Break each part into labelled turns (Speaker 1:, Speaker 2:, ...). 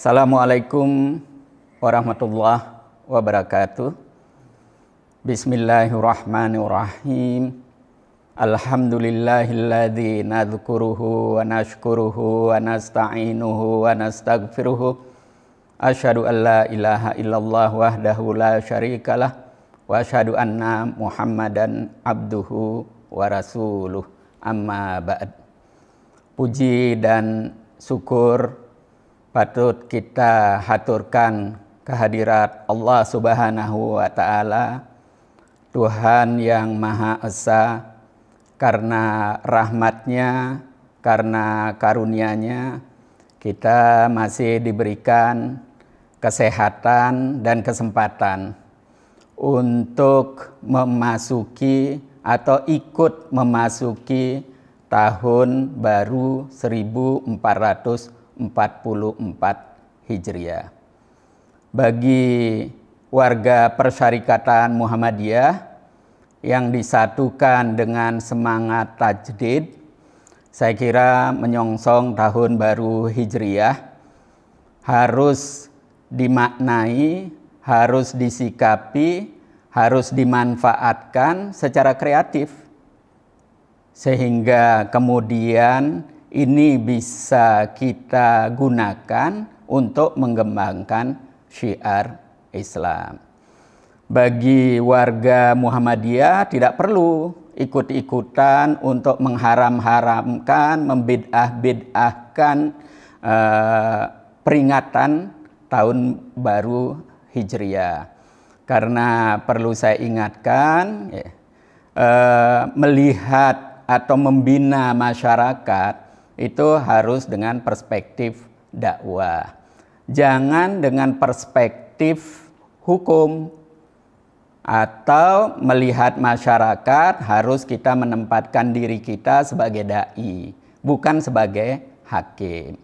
Speaker 1: Assalamualaikum warahmatullahi wabarakatuh. Bismillahirrahmanirrahim. Alhamdulillahilladzi nadhkuruhu wa nashkuruhu wa nasta'inuhu wa nastaghfiruhu. Asyhadu an la ilaha illallah wahdahu la syarikalah wa asyhadu anna Muhammadan abduhu wa rasuluh. Amma ba'd. Puji dan syukur patut kita haturkan kehadirat Allah Subhanahu wa taala Tuhan yang Maha Esa karena rahmatnya karena karunia-Nya kita masih diberikan kesehatan dan kesempatan untuk memasuki atau ikut memasuki tahun baru 1400 44 Hijriah. Bagi warga persyarikatan Muhammadiyah yang disatukan dengan semangat tajdid, saya kira menyongsong tahun baru Hijriah harus dimaknai, harus disikapi, harus dimanfaatkan secara kreatif sehingga kemudian ini bisa kita gunakan untuk mengembangkan syiar Islam. Bagi warga Muhammadiyah tidak perlu ikut-ikutan untuk mengharam-haramkan, membidah-bidahkan eh, peringatan tahun baru Hijriah. Karena perlu saya ingatkan, eh, melihat atau membina masyarakat itu harus dengan perspektif dakwah. Jangan dengan perspektif hukum atau melihat masyarakat harus kita menempatkan diri kita sebagai dai, bukan sebagai hakim.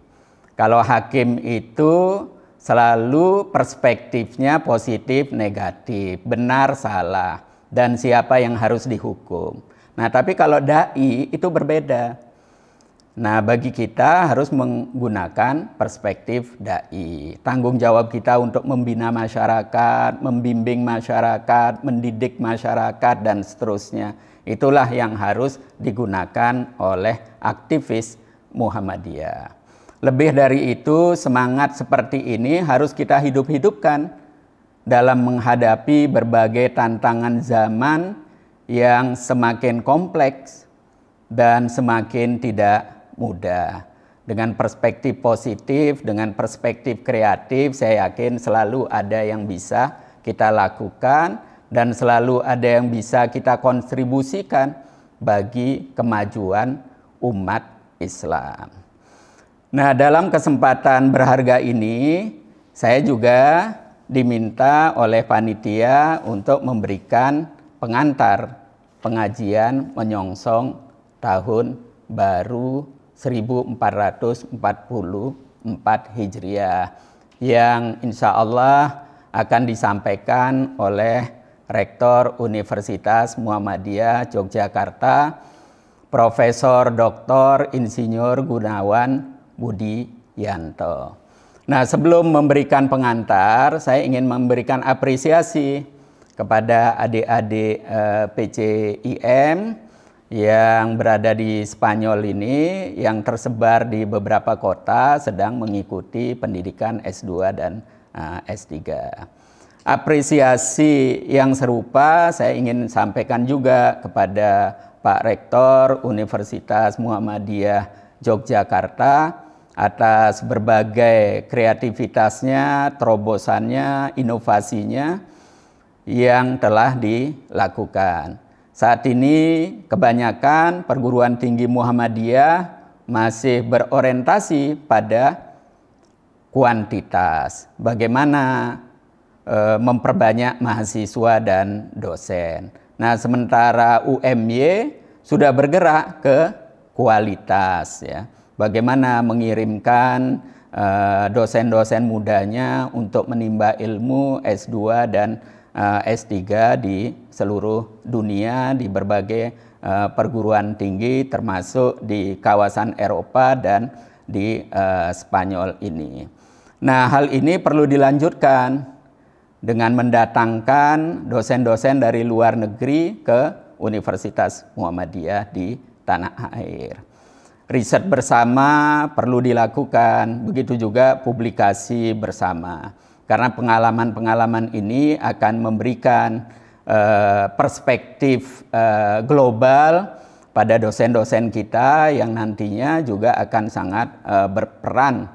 Speaker 1: Kalau hakim itu selalu perspektifnya positif negatif, benar salah dan siapa yang harus dihukum. Nah, tapi kalau dai itu berbeda. Nah, bagi kita harus menggunakan perspektif dai. Tanggung jawab kita untuk membina masyarakat, membimbing masyarakat, mendidik masyarakat dan seterusnya. Itulah yang harus digunakan oleh aktivis Muhammadiyah. Lebih dari itu, semangat seperti ini harus kita hidup-hidupkan dalam menghadapi berbagai tantangan zaman yang semakin kompleks dan semakin tidak muda Dengan perspektif positif, dengan perspektif kreatif, saya yakin selalu ada yang bisa kita lakukan dan selalu ada yang bisa kita kontribusikan bagi kemajuan umat Islam. Nah, dalam kesempatan berharga ini, saya juga diminta oleh panitia untuk memberikan pengantar pengajian menyongsong tahun baru 1444 Hijriah yang insya Allah akan disampaikan oleh Rektor Universitas Muhammadiyah Yogyakarta Profesor Dr. Insinyur Gunawan Budi Yanto. Nah, sebelum memberikan pengantar, saya ingin memberikan apresiasi kepada adik-adik eh, PCIM yang berada di Spanyol ini yang tersebar di beberapa kota sedang mengikuti pendidikan S2 dan uh, eh, S3. Apresiasi yang serupa saya ingin sampaikan juga kepada Pak Rektor Universitas Muhammadiyah Yogyakarta atas berbagai kreativitasnya, terobosannya, inovasinya yang telah dilakukan. Saat ini kebanyakan perguruan tinggi Muhammadiyah masih berorientasi pada kuantitas. Bagaimana e, memperbanyak mahasiswa dan dosen. Nah, sementara UMY sudah bergerak ke kualitas ya. Bagaimana mengirimkan e, dosen-dosen mudanya untuk menimba ilmu S2 dan e, S3 di seluruh dunia di berbagai uh, perguruan tinggi termasuk di kawasan Eropa dan di uh, Spanyol ini. Nah, hal ini perlu dilanjutkan dengan mendatangkan dosen-dosen dari luar negeri ke Universitas Muhammadiyah di tanah air. Riset bersama perlu dilakukan, begitu juga publikasi bersama. Karena pengalaman-pengalaman ini akan memberikan Eh, perspektif eh, global pada dosen-dosen kita yang nantinya juga akan sangat eh, berperan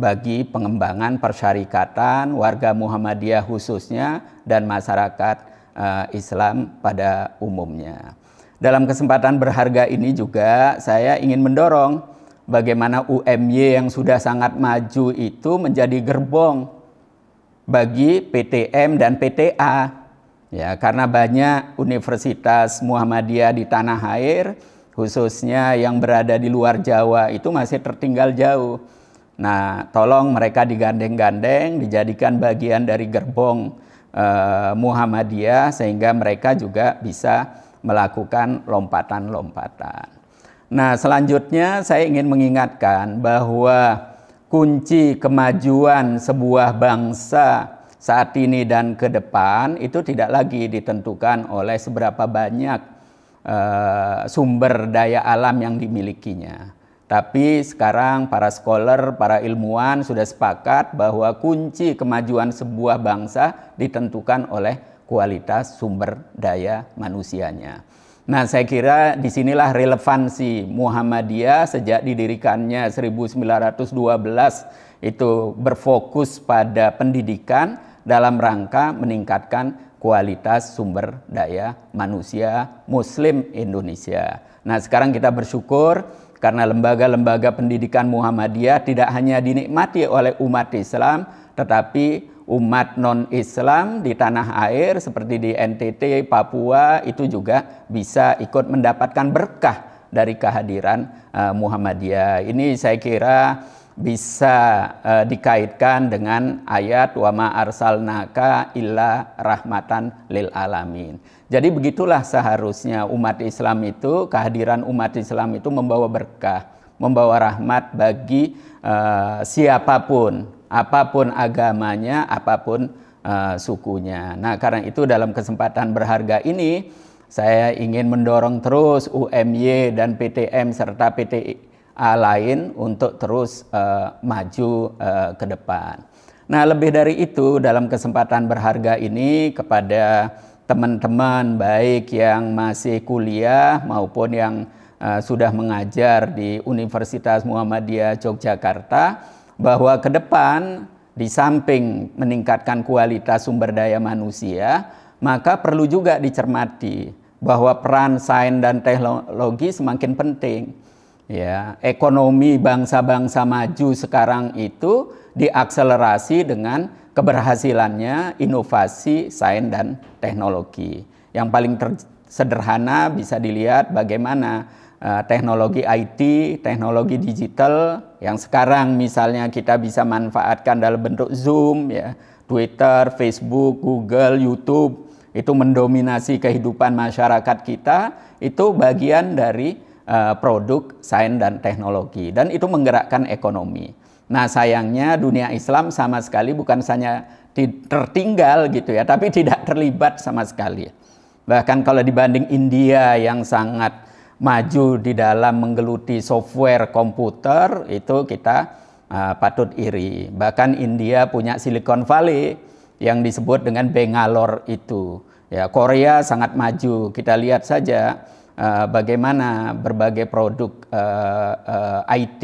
Speaker 1: bagi pengembangan persyarikatan warga Muhammadiyah khususnya dan masyarakat Islam pada umumnya. Dalam kesempatan berharga ini juga saya ingin mendorong bagaimana UMY yang sudah sangat maju itu menjadi gerbong bagi PTM dan PTA Ya, karena banyak universitas Muhammadiyah di tanah air, khususnya yang berada di luar Jawa itu masih tertinggal jauh. Nah, tolong mereka digandeng-gandeng, dijadikan bagian dari gerbong eh, Muhammadiyah sehingga mereka juga bisa melakukan lompatan-lompatan. Nah, selanjutnya saya ingin mengingatkan bahwa kunci kemajuan sebuah bangsa saat ini dan ke depan itu tidak lagi ditentukan oleh seberapa banyak uh, sumber daya alam yang dimilikinya. Tapi sekarang para scholar, para ilmuwan sudah sepakat bahwa kunci kemajuan sebuah bangsa ditentukan oleh kualitas sumber daya manusianya. Nah, saya kira disinilah relevansi Muhammadiyah sejak didirikannya 1912 itu berfokus pada pendidikan dalam rangka meningkatkan kualitas sumber daya manusia Muslim Indonesia. Nah, sekarang kita bersyukur karena lembaga-lembaga pendidikan Muhammadiyah tidak hanya dinikmati oleh umat Islam, tetapi umat non-Islam di tanah air seperti di NTT, Papua itu juga bisa ikut mendapatkan berkah dari kehadiran uh, Muhammadiyah. Ini saya kira bisa uh, dikaitkan dengan ayat wa ma arsalnaka illa rahmatan lil alamin. Jadi begitulah seharusnya umat Islam itu kehadiran umat Islam itu membawa berkah, membawa rahmat bagi uh, siapapun, apapun agamanya, apapun uh, sukunya. Nah, karena itu dalam kesempatan berharga ini saya ingin mendorong terus UMY dan PTM serta PT uh, lain untuk terus uh, maju uh, ke depan. Nah, lebih dari itu dalam kesempatan berharga ini kepada teman-teman baik yang masih kuliah maupun yang uh, sudah mengajar di Universitas Muhammadiyah Yogyakarta bahwa ke depan di samping meningkatkan kualitas sumber daya manusia, maka perlu juga dicermati bahwa peran sains dan teknologi semakin penting ya ekonomi bangsa-bangsa maju sekarang itu diakselerasi dengan keberhasilannya inovasi sains dan teknologi. Yang paling sederhana bisa dilihat bagaimana eh, teknologi IT, teknologi digital yang sekarang misalnya kita bisa manfaatkan dalam bentuk Zoom ya, Twitter, Facebook, Google, YouTube itu mendominasi kehidupan masyarakat kita, itu bagian dari Eh, produk sains dan teknologi dan itu menggerakkan ekonomi. Nah, sayangnya dunia Islam sama sekali bukan hanya tertinggal gitu ya, tapi tidak terlibat sama sekali. Bahkan kalau dibanding India yang sangat maju di dalam menggeluti software komputer, itu kita uh, patut iri. Bahkan India punya Silicon Valley yang disebut dengan Bangalore itu Ya, Korea sangat maju. Kita lihat saja uh, bagaimana berbagai produk uh, eh, uh, eh, IT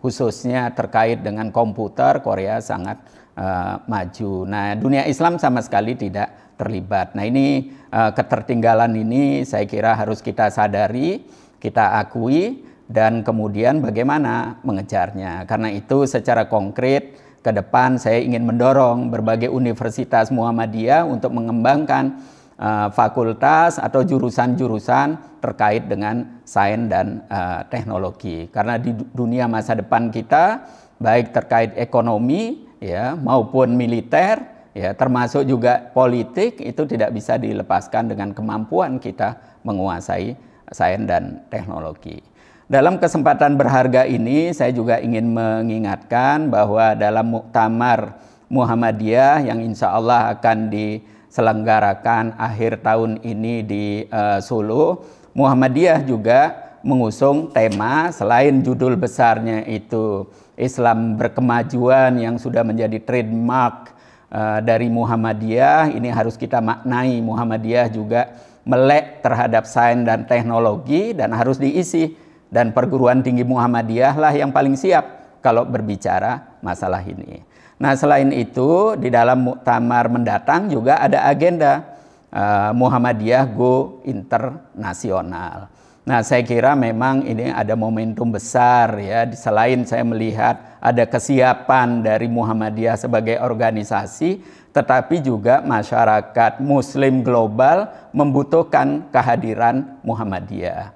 Speaker 1: khususnya terkait dengan komputer Korea sangat uh, maju. Nah, dunia Islam sama sekali tidak terlibat. Nah, ini uh, ketertinggalan ini saya kira harus kita sadari, kita akui dan kemudian bagaimana mengejarnya. Karena itu secara konkret ke depan saya ingin mendorong berbagai universitas Muhammadiyah untuk mengembangkan Eh, fakultas atau jurusan-jurusan terkait dengan sains dan eh, teknologi. Karena di dunia masa depan kita baik terkait ekonomi ya maupun militer ya termasuk juga politik itu tidak bisa dilepaskan dengan kemampuan kita menguasai sains dan teknologi. Dalam kesempatan berharga ini saya juga ingin mengingatkan bahwa dalam muktamar Muhammadiyah yang insya Allah akan di selenggarakan akhir tahun ini di uh, Solo. Muhammadiyah juga mengusung tema selain judul besarnya itu Islam berkemajuan yang sudah menjadi trademark uh, dari Muhammadiyah. Ini harus kita maknai Muhammadiyah juga melek terhadap sains dan teknologi dan harus diisi dan perguruan tinggi Muhammadiyah lah yang paling siap kalau berbicara masalah ini. Nah, selain itu di dalam muktamar mendatang juga ada agenda eh, Muhammadiyah Go Internasional. Nah, saya kira memang ini ada momentum besar ya. Selain saya melihat ada kesiapan dari Muhammadiyah sebagai organisasi, tetapi juga masyarakat muslim global membutuhkan kehadiran Muhammadiyah.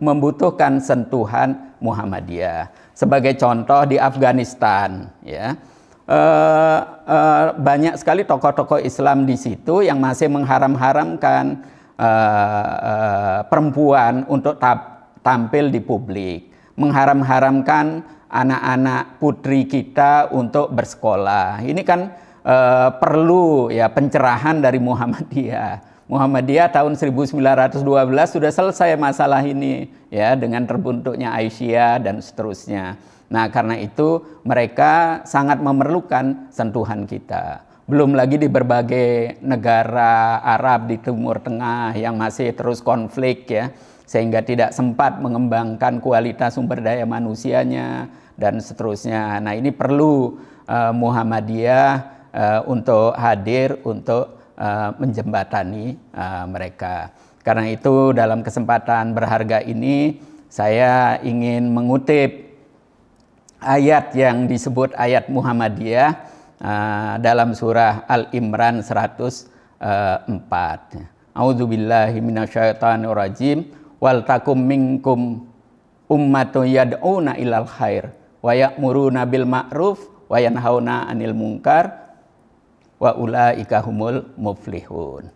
Speaker 1: Membutuhkan sentuhan Muhammadiyah. Sebagai contoh di Afghanistan ya uh, uh, banyak sekali tokoh-tokoh Islam di situ yang masih mengharam-haramkan uh, uh, perempuan untuk tampil di publik, mengharam-haramkan anak-anak putri kita untuk bersekolah. Ini kan uh, perlu ya pencerahan dari Muhammadiyah. Muhammadiyah tahun 1912 sudah selesai masalah ini ya dengan terbentuknya Aisyah dan seterusnya. Nah, karena itu mereka sangat memerlukan sentuhan kita. Belum lagi di berbagai negara Arab di Timur Tengah yang masih terus konflik ya, sehingga tidak sempat mengembangkan kualitas sumber daya manusianya dan seterusnya. Nah, ini perlu uh, Muhammadiyah uh, untuk hadir untuk uh, menjembatani uh, mereka. Karena itu dalam kesempatan berharga ini saya ingin mengutip ayat yang disebut ayat Muhammadiyah uh, dalam surah Al-Imran 104. Uh, A'udzubillahi minasyaitonirrajim wal takum minkum ummatun yad'una ilal khair wa ya'muruna bil ma'ruf wa yanhauna 'anil munkar wa ulaika humul muflihun.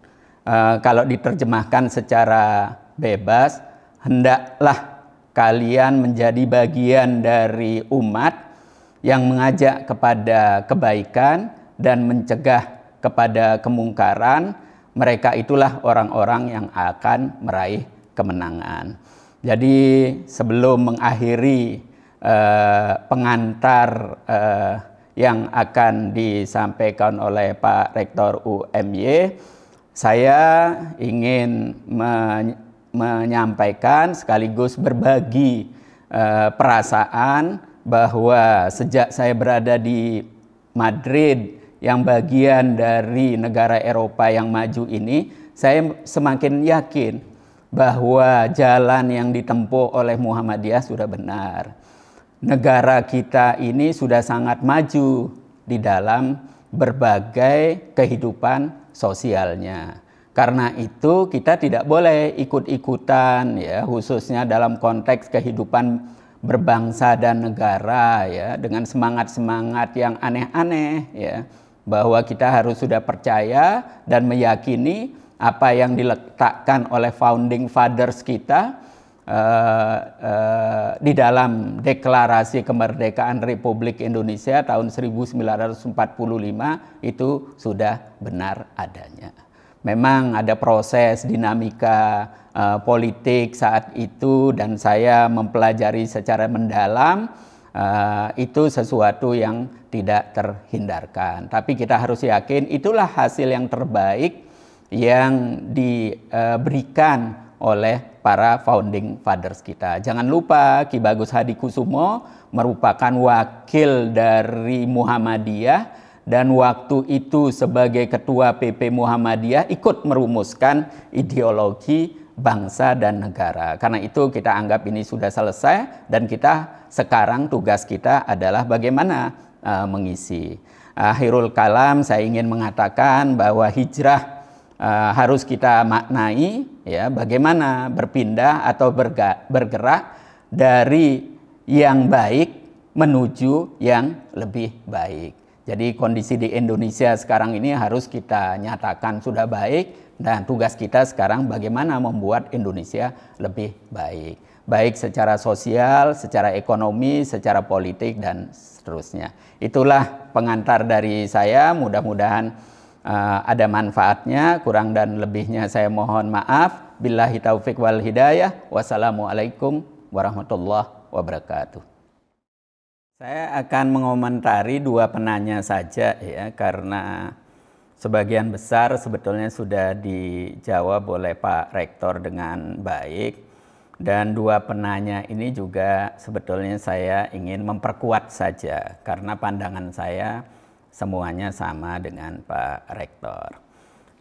Speaker 1: Uh, kalau diterjemahkan secara bebas hendaklah kalian menjadi bagian dari umat yang mengajak kepada kebaikan dan mencegah kepada kemungkaran, mereka itulah orang-orang yang akan meraih kemenangan. Jadi sebelum mengakhiri eh, pengantar eh, yang akan disampaikan oleh Pak Rektor UMY, saya ingin menyampaikan sekaligus berbagi uh, perasaan bahwa sejak saya berada di Madrid yang bagian dari negara Eropa yang maju ini, saya semakin yakin bahwa jalan yang ditempuh oleh Muhammadiyah sudah benar. Negara kita ini sudah sangat maju di dalam berbagai kehidupan sosialnya. Karena itu kita tidak boleh ikut-ikutan ya khususnya dalam konteks kehidupan berbangsa dan negara ya dengan semangat-semangat yang aneh-aneh ya bahwa kita harus sudah percaya dan meyakini apa yang diletakkan oleh founding fathers kita uh, uh, di dalam deklarasi kemerdekaan Republik Indonesia tahun 1945 itu sudah benar adanya memang ada proses dinamika uh, politik saat itu dan saya mempelajari secara mendalam uh, itu sesuatu yang tidak terhindarkan. Tapi kita harus yakin itulah hasil yang terbaik yang diberikan eh, oleh para founding fathers kita. Jangan lupa Ki Bagus Hadi Kusumo merupakan wakil dari Muhammadiyah dan waktu itu sebagai ketua PP Muhammadiyah ikut merumuskan ideologi bangsa dan negara. Karena itu kita anggap ini sudah selesai dan kita sekarang tugas kita adalah bagaimana uh, mengisi. Akhirul kalam saya ingin mengatakan bahwa hijrah uh, harus kita maknai ya bagaimana berpindah atau bergerak dari yang baik menuju yang lebih baik. Jadi kondisi di Indonesia sekarang ini harus kita nyatakan sudah baik dan tugas kita sekarang bagaimana membuat Indonesia lebih baik. Baik secara sosial, secara ekonomi, secara politik dan seterusnya. Itulah pengantar dari saya, mudah-mudahan uh, ada manfaatnya. Kurang dan lebihnya saya mohon maaf. Billahi taufik wal hidayah. Wassalamualaikum warahmatullahi wabarakatuh. Saya akan mengomentari dua penanya saja ya karena sebagian besar sebetulnya sudah dijawab oleh Pak Rektor dengan baik dan dua penanya ini juga sebetulnya saya ingin memperkuat saja karena pandangan saya semuanya sama dengan Pak Rektor.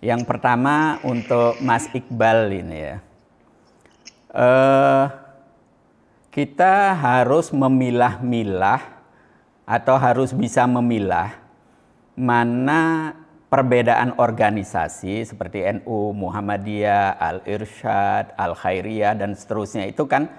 Speaker 1: Yang pertama untuk Mas Iqbal ini ya. Uh, kita harus memilah-milah atau harus bisa memilah mana perbedaan organisasi seperti NU, Muhammadiyah, Al-Irsyad, Al-Khairiyah dan seterusnya itu kan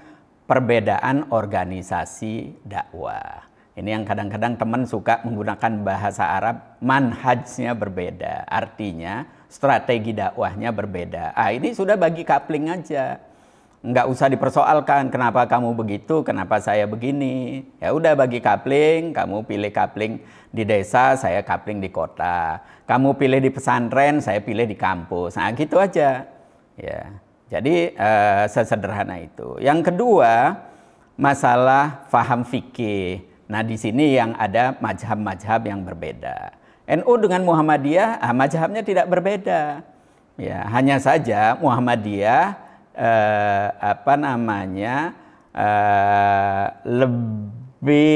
Speaker 1: perbedaan organisasi dakwah. Ini yang kadang-kadang teman suka menggunakan bahasa Arab, manhajnya berbeda. Artinya strategi dakwahnya berbeda. Ah, ini sudah bagi kapling aja nggak usah dipersoalkan kenapa kamu begitu, kenapa saya begini. Ya udah bagi kapling, kamu pilih kapling di desa, saya kapling di kota. Kamu pilih di pesantren, saya pilih di kampus. Nah gitu aja. Ya. Jadi eh, sesederhana itu. Yang kedua masalah faham fikih. Nah di sini yang ada majhab majhab yang berbeda. NU dengan Muhammadiyah, ah, majhabnya tidak berbeda. Ya, hanya saja Muhammadiyah eh, apa namanya eh, lebih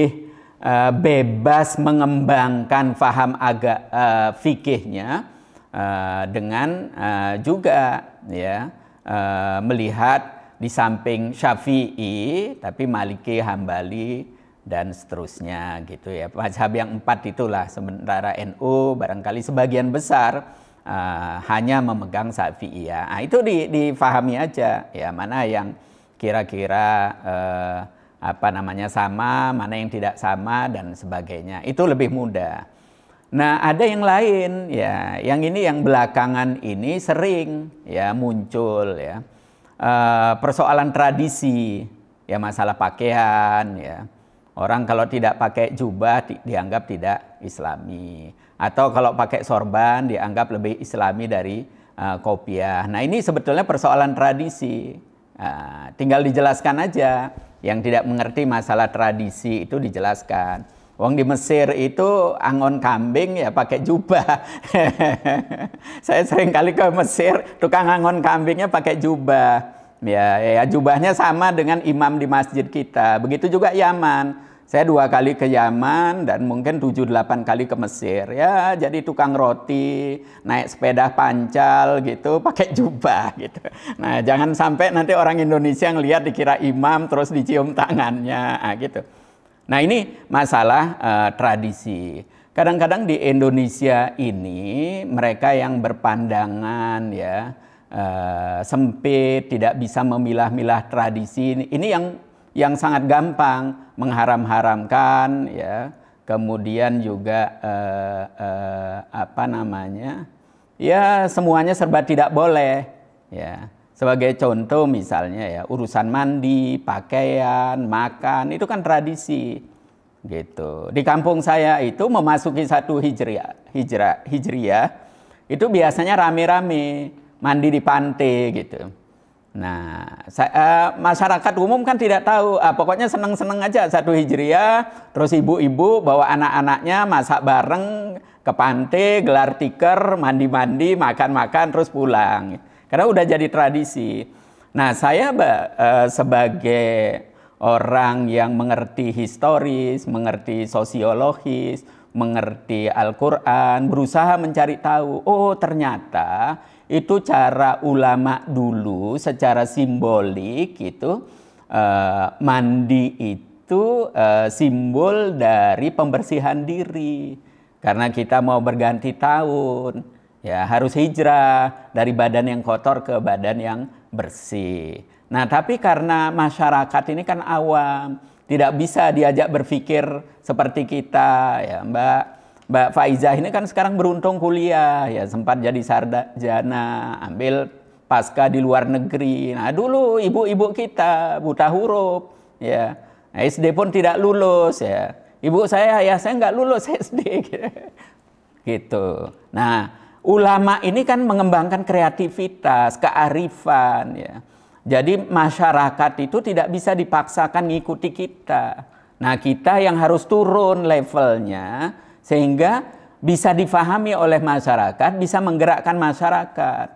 Speaker 1: eh, bebas mengembangkan faham agak eh, fikihnya eh, dengan eh, juga ya eh, melihat di samping Syafi'i tapi Maliki Hambali dan seterusnya gitu ya. Mazhab yang empat itulah sementara NU barangkali sebagian besar Ah, hanya memegang Syafi'iyah. Nah, itu di, difahami aja ya mana yang kira-kira uh, apa namanya sama, mana yang tidak sama dan sebagainya. Itu lebih mudah. Nah, ada yang lain ya. Yang ini yang belakangan ini sering ya muncul ya. Uh, persoalan tradisi ya masalah pakaian ya. Orang kalau tidak pakai jubah di, dianggap tidak islami atau kalau pakai sorban dianggap lebih islami dari uh, kopiah. Nah, ini sebetulnya persoalan tradisi. Uh, tinggal dijelaskan aja yang tidak mengerti masalah tradisi itu dijelaskan. Wong di Mesir itu angon kambing ya pakai jubah. Saya sering kali ke Mesir, tukang angon kambingnya pakai jubah. Ya, ya jubahnya sama dengan imam di masjid kita. Begitu juga Yaman. Saya dua kali ke Yaman dan mungkin 7 delapan kali ke Mesir. Ya, jadi tukang roti, naik sepeda pancal gitu, pakai jubah gitu. Nah, jangan sampai nanti orang Indonesia ngelihat dikira imam terus dicium tangannya nah, gitu. Nah, ini masalah uh, tradisi. Kadang-kadang di Indonesia ini mereka yang berpandangan ya uh, sempit, tidak bisa memilah-milah tradisi ini yang yang sangat gampang mengharam-haramkan ya kemudian juga eh, eh, apa namanya ya semuanya serba tidak boleh ya sebagai contoh misalnya ya urusan mandi pakaian makan itu kan tradisi gitu di kampung saya itu memasuki satu hijriah hijrah hijriah itu biasanya rame-rame mandi di pantai gitu Nah, saya, eh, masyarakat umum kan tidak tahu, Uh, pokoknya seneng-seneng aja satu hijriah, terus ibu-ibu bawa anak-anaknya masak bareng ke pantai, gelar tikar, mandi-mandi, makan-makan, terus pulang. Karena udah jadi tradisi. Nah, saya uh, sebagai orang yang mengerti historis, mengerti sosiologis, mengerti Al-Quran, berusaha mencari tahu, oh ternyata itu cara ulama dulu secara simbolik itu eh, mandi itu eh, simbol dari pembersihan diri karena kita mau berganti tahun ya harus hijrah dari badan yang kotor ke badan yang bersih. Nah, tapi karena masyarakat ini kan awam, tidak bisa diajak berpikir seperti kita, ya Mbak Mbak Faiza ini kan sekarang beruntung kuliah ya sempat jadi sarjana ambil pasca di luar negeri. Nah dulu ibu-ibu kita buta huruf ya SD pun tidak lulus ya. Ibu saya ya saya nggak lulus SD gitu. Nah ulama ini kan mengembangkan kreativitas, kearifan ya. Jadi masyarakat itu tidak bisa dipaksakan mengikuti kita. Nah kita yang harus turun levelnya sehingga bisa difahami oleh masyarakat, bisa menggerakkan masyarakat.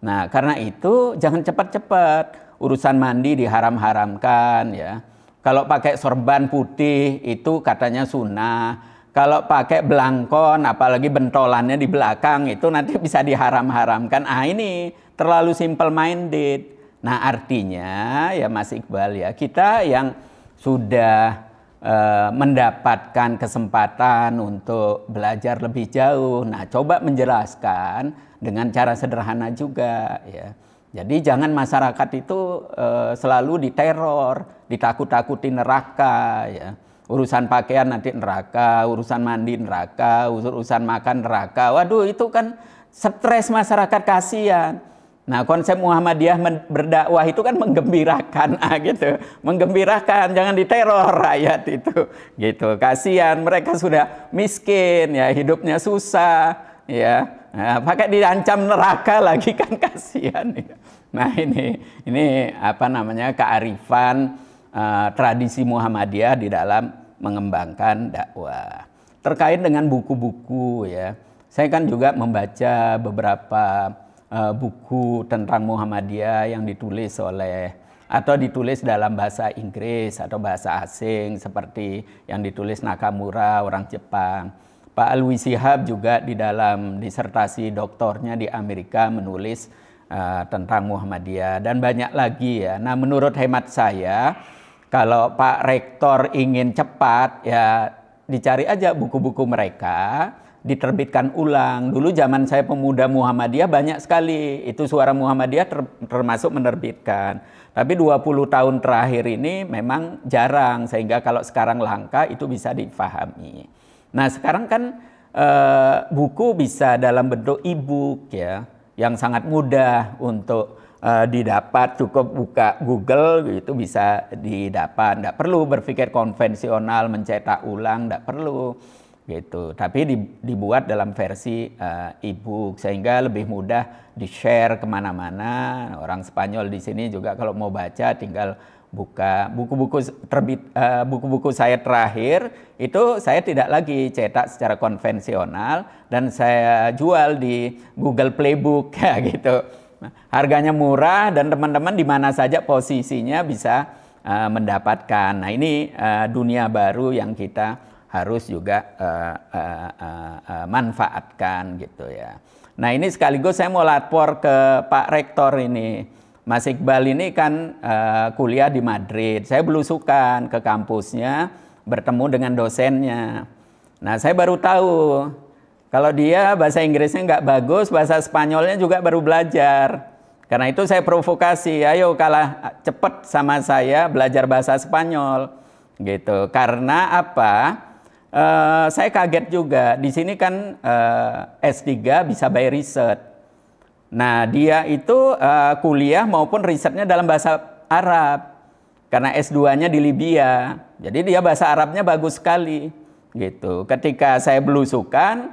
Speaker 1: Nah, karena itu jangan cepat-cepat urusan mandi diharam-haramkan ya. Kalau pakai sorban putih itu katanya sunnah. Kalau pakai belangkon, apalagi bentolannya di belakang itu nanti bisa diharam-haramkan. Ah ini terlalu simple minded. Nah artinya ya Mas Iqbal ya kita yang sudah Eh, mendapatkan kesempatan untuk belajar lebih jauh. Nah, coba menjelaskan dengan cara sederhana juga ya. Jadi jangan masyarakat itu uh, selalu diteror, ditakut-takuti neraka ya. Urusan pakaian nanti neraka, urusan mandi neraka, urusan makan neraka. Waduh, itu kan stres masyarakat kasihan. Nah, konsep Muhammadiyah berdakwah itu kan menggembirakan ah, gitu. Menggembirakan, jangan diteror rakyat itu. Gitu. Kasihan mereka sudah miskin ya, hidupnya susah ya. Nah, pakai diancam neraka lagi kan kasihan ya. Nah, ini ini apa namanya kearifan uh, tradisi Muhammadiyah di dalam mengembangkan dakwah. Terkait dengan buku-buku ya. Saya kan juga membaca beberapa uh, buku tentang Muhammadiyah yang ditulis oleh atau ditulis dalam bahasa Inggris atau bahasa asing seperti yang ditulis Nakamura orang Jepang. Pak Alwi Sihab juga di dalam disertasi doktornya di Amerika menulis uh, tentang Muhammadiyah dan banyak lagi ya. Nah, menurut hemat saya kalau Pak Rektor ingin cepat ya dicari aja buku-buku mereka diterbitkan ulang. Dulu zaman saya pemuda Muhammadiyah banyak sekali itu suara Muhammadiyah ter, termasuk menerbitkan. Tapi 20 tahun terakhir ini memang jarang sehingga kalau sekarang langka itu bisa dipahami. Nah, sekarang kan e, buku bisa dalam bentuk e-book ya yang sangat mudah untuk e, didapat cukup buka Google itu bisa didapat. Tidak perlu berpikir konvensional mencetak ulang, tidak perlu gitu. Tapi dibuat dalam versi uh, e-book sehingga lebih mudah di-share kemana-mana. Nah, orang Spanyol di sini juga kalau mau baca tinggal buka buku-buku terbit buku eh, buku-buku saya terakhir itu saya tidak lagi cetak secara konvensional dan saya jual di Google Playbook ya gitu. Nah, harganya murah dan teman-teman di mana saja posisinya bisa uh, mendapatkan. Nah, ini uh, dunia baru yang kita harus juga uh, uh, uh, uh, manfaatkan gitu ya. Nah ini sekaligus saya mau lapor ke Pak Rektor ini. Mas Iqbal ini kan uh, kuliah di Madrid. Saya belusukan ke kampusnya, bertemu dengan dosennya. Nah saya baru tahu kalau dia bahasa Inggrisnya nggak bagus, bahasa Spanyolnya juga baru belajar. Karena itu saya provokasi, ayo kalah cepet sama saya belajar bahasa Spanyol gitu. Karena apa? Eh, saya kaget juga. Di sini kan uh, eh, S3 bisa by riset. Nah, dia itu uh, kuliah maupun risetnya dalam bahasa Arab. Karena S2-nya di Libya. Jadi dia bahasa Arabnya bagus sekali gitu. Ketika saya belusukan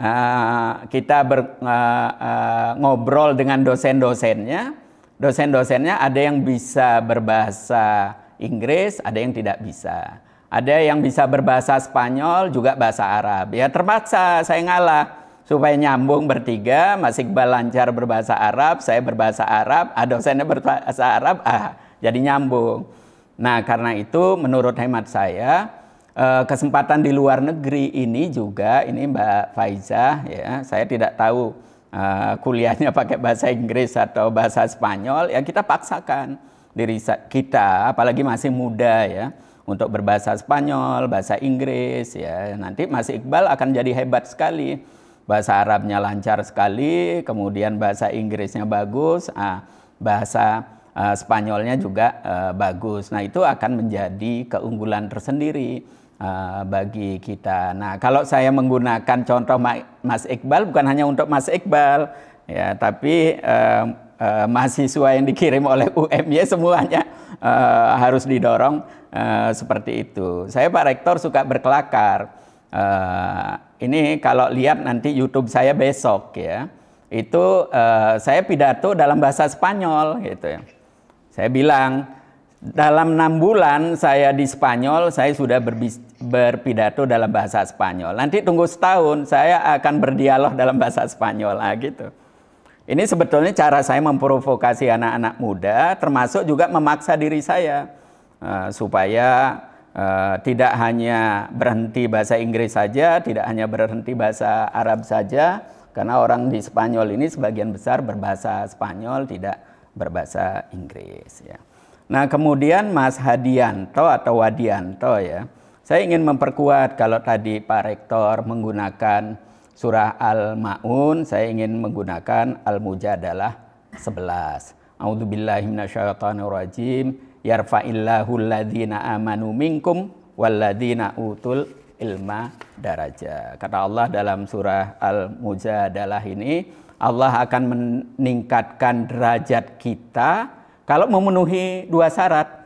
Speaker 1: uh, kita ber, uh, uh, ngobrol dengan dosen-dosennya. Dosen-dosennya ada yang bisa berbahasa Inggris, ada yang tidak bisa. Ada yang bisa berbahasa Spanyol juga bahasa Arab. Ya terpaksa saya ngalah supaya nyambung bertiga. Mas Iqbal lancar berbahasa Arab, saya berbahasa Arab, ada ah, dosennya berbahasa Arab, ah jadi nyambung. Nah karena itu menurut hemat saya eh, kesempatan di luar negeri ini juga ini Mbak Faiza ya saya tidak tahu eh, kuliahnya pakai bahasa Inggris atau bahasa Spanyol ya kita paksakan diri kita apalagi masih muda ya untuk berbahasa Spanyol, bahasa Inggris ya. Nanti Mas Iqbal akan jadi hebat sekali. Bahasa Arabnya lancar sekali, kemudian bahasa Inggrisnya bagus, ah, bahasa uh, Spanyolnya juga uh, bagus. Nah, itu akan menjadi keunggulan tersendiri eh, bagi kita. Nah, kalau saya menggunakan contoh Mas Iqbal bukan hanya untuk Mas Iqbal ya, tapi eh, uh, mahasiswa yang dikirim oleh UMY semuanya uh, harus didorong uh, seperti itu. Saya Pak Rektor suka berkelakar. Uh, ini kalau lihat nanti YouTube saya besok ya, itu uh, saya pidato dalam bahasa Spanyol gitu ya. Saya bilang dalam enam bulan saya di Spanyol, saya sudah berpidato dalam bahasa Spanyol. Nanti tunggu setahun, saya akan berdialog dalam bahasa Spanyol, lah gitu. Ini sebetulnya cara saya memprovokasi anak-anak muda, termasuk juga memaksa diri saya uh, supaya uh, tidak hanya berhenti bahasa Inggris saja, tidak hanya berhenti bahasa Arab saja, karena orang di Spanyol ini sebagian besar berbahasa Spanyol, tidak berbahasa Inggris. Ya. Nah kemudian Mas Hadianto atau Wadianto ya, saya ingin memperkuat kalau tadi Pak Rektor menggunakan surah Al-Maun saya ingin menggunakan Al-Mujadalah 11. A'udzubillahi minasyaitonirrajim. Yarfa'illahu alladhina amanu minkum walladhina utul ilma daraja. Kata Allah dalam surah Al-Mujadalah ini, Allah akan meningkatkan derajat kita kalau memenuhi dua syarat.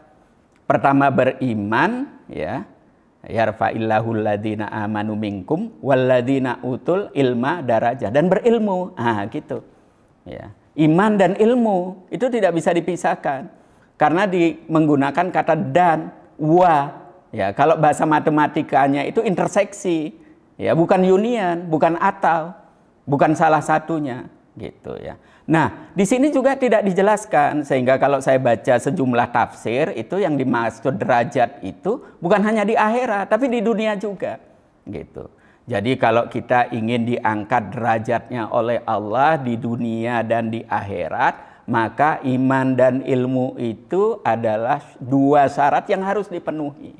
Speaker 1: Pertama beriman, ya, yarfa'illahul ladina amanu minkum walladhina utul ilma darajah dan berilmu. Ah, gitu. Ya. Iman dan ilmu itu tidak bisa dipisahkan karena di, menggunakan kata dan wa. Ya, kalau bahasa matematikanya itu interseksi. Ya, bukan union, bukan atau, bukan salah satunya gitu ya. Nah, di sini juga tidak dijelaskan sehingga kalau saya baca sejumlah tafsir itu yang dimaksud derajat itu bukan hanya di akhirat tapi di dunia juga gitu. Jadi kalau kita ingin diangkat derajatnya oleh Allah di dunia dan di akhirat, maka iman dan ilmu itu adalah dua syarat yang harus dipenuhi.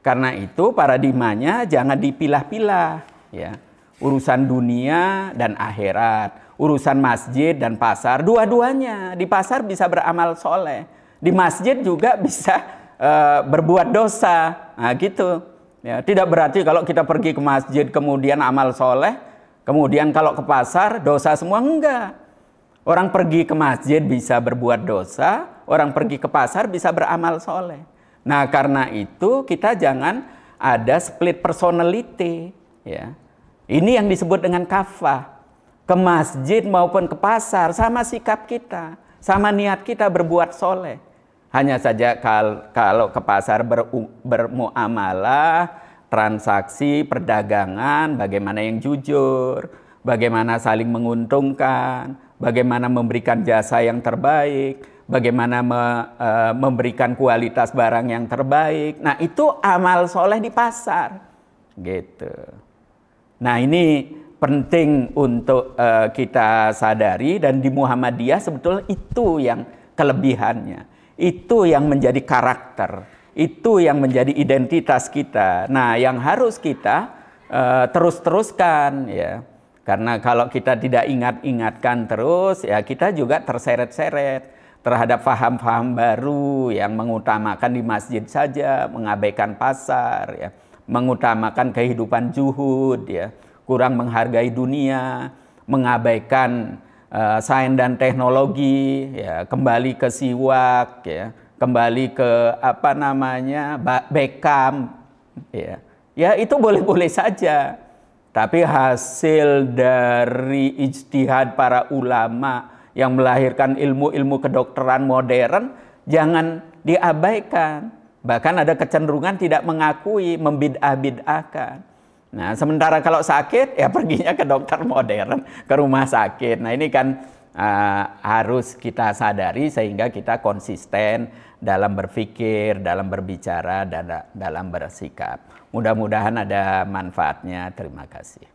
Speaker 1: Karena itu paradigmanya jangan dipilah-pilah ya. Urusan dunia dan akhirat urusan masjid dan pasar, dua-duanya. Di pasar bisa beramal soleh, di masjid juga bisa uh, berbuat dosa. Nah, gitu. Ya, tidak berarti kalau kita pergi ke masjid kemudian amal soleh, kemudian kalau ke pasar dosa semua enggak. Orang pergi ke masjid bisa berbuat dosa, orang pergi ke pasar bisa beramal soleh. Nah karena itu kita jangan ada split personality. Ya. Ini yang disebut dengan kafah ke masjid maupun ke pasar sama sikap kita, sama niat kita berbuat soleh. Hanya saja kal kalau ke pasar bermuamalah, transaksi, perdagangan, bagaimana yang jujur, bagaimana saling menguntungkan, bagaimana memberikan jasa yang terbaik, bagaimana e, memberikan kualitas barang yang terbaik. Nah itu amal soleh di pasar, gitu. Nah ini penting untuk uh, kita sadari dan di Muhammadiyah sebetulnya itu yang kelebihannya. Itu yang menjadi karakter, itu yang menjadi identitas kita. Nah, yang harus kita uh, terus-teruskan ya. Karena kalau kita tidak ingat-ingatkan terus ya kita juga terseret-seret terhadap faham-faham baru yang mengutamakan di masjid saja, mengabaikan pasar ya, mengutamakan kehidupan juhud ya kurang menghargai dunia, mengabaikan uh, sains dan teknologi, ya, kembali ke siwak, ya, kembali ke apa namanya bekam, ya, ya itu boleh-boleh saja. Tapi hasil dari ijtihad para ulama yang melahirkan ilmu-ilmu kedokteran modern jangan diabaikan. Bahkan ada kecenderungan tidak mengakui, membidah-bidahkan. Nah, sementara kalau sakit ya perginya ke dokter modern, ke rumah sakit. Nah, ini kan uh, harus kita sadari sehingga kita konsisten dalam berpikir, dalam berbicara dan dalam bersikap. Mudah-mudahan ada manfaatnya. Terima kasih.